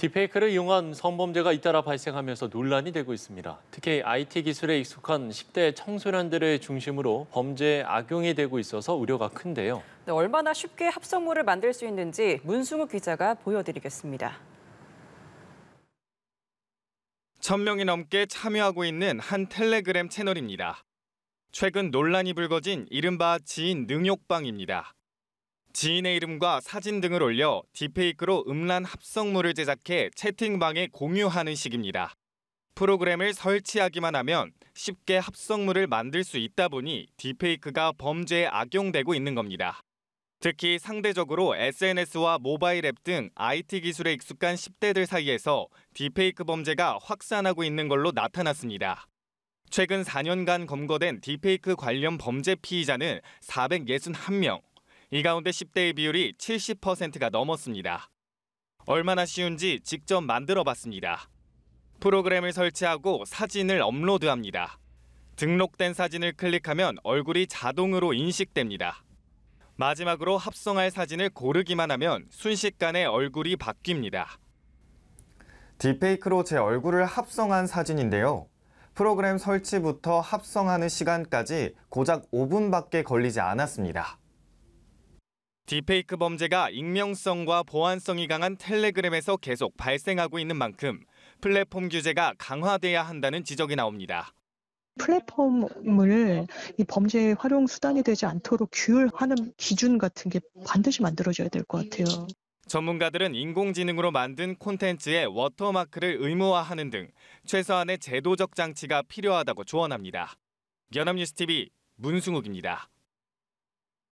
딥페이크를 이용한 성범죄가 잇따라 발생하면서 논란이 되고 있습니다. 특히 IT 기술에 익숙한 10대 청소년들을 중심으로 범죄에 악용이 되고 있어서 우려가 큰데요. 네, 얼마나 쉽게 합성물을 만들 수 있는지 문승우 기자가 보여드리겠습니다. 1 0 0 0명이 넘게 참여하고 있는 한 텔레그램 채널입니다. 최근 논란이 불거진 이른바 지인 능욕방입니다. 지인의 이름과 사진 등을 올려 딥페이크로 음란 합성물을 제작해 채팅방에 공유하는 식입니다. 프로그램을 설치하기만 하면 쉽게 합성물을 만들 수 있다 보니 딥페이크가 범죄에 악용되고 있는 겁니다. 특히 상대적으로 SNS와 모바일 앱 등 IT 기술에 익숙한 10대들 사이에서 딥페이크 범죄가 확산하고 있는 걸로 나타났습니다. 최근 4년간 검거된 딥페이크 관련 범죄 피의자는 461명, 이 가운데 10대의 비율이 70%가 넘었습니다. 얼마나 쉬운지 직접 만들어 봤습니다. 프로그램을 설치하고 사진을 업로드합니다. 등록된 사진을 클릭하면 얼굴이 자동으로 인식됩니다. 마지막으로 합성할 사진을 고르기만 하면 순식간에 얼굴이 바뀝니다. 딥페이크로 제 얼굴을 합성한 사진인데요. 프로그램 설치부터 합성하는 시간까지 고작 5분밖에 걸리지 않았습니다. 딥페이크 범죄가 익명성과 보안성이 강한 텔레그램에서 계속 발생하고 있는 만큼 플랫폼 규제가 강화돼야 한다는 지적이 나옵니다. 플랫폼을 이 범죄 활용 수단이 되지 않도록 규율하는 기준 같은 게 반드시 만들어져야 될 것 같아요. 전문가들은 인공지능으로 만든 콘텐츠에 워터마크를 의무화하는 등 최소한의 제도적 장치가 필요하다고 조언합니다. 연합뉴스TV 문승욱입니다.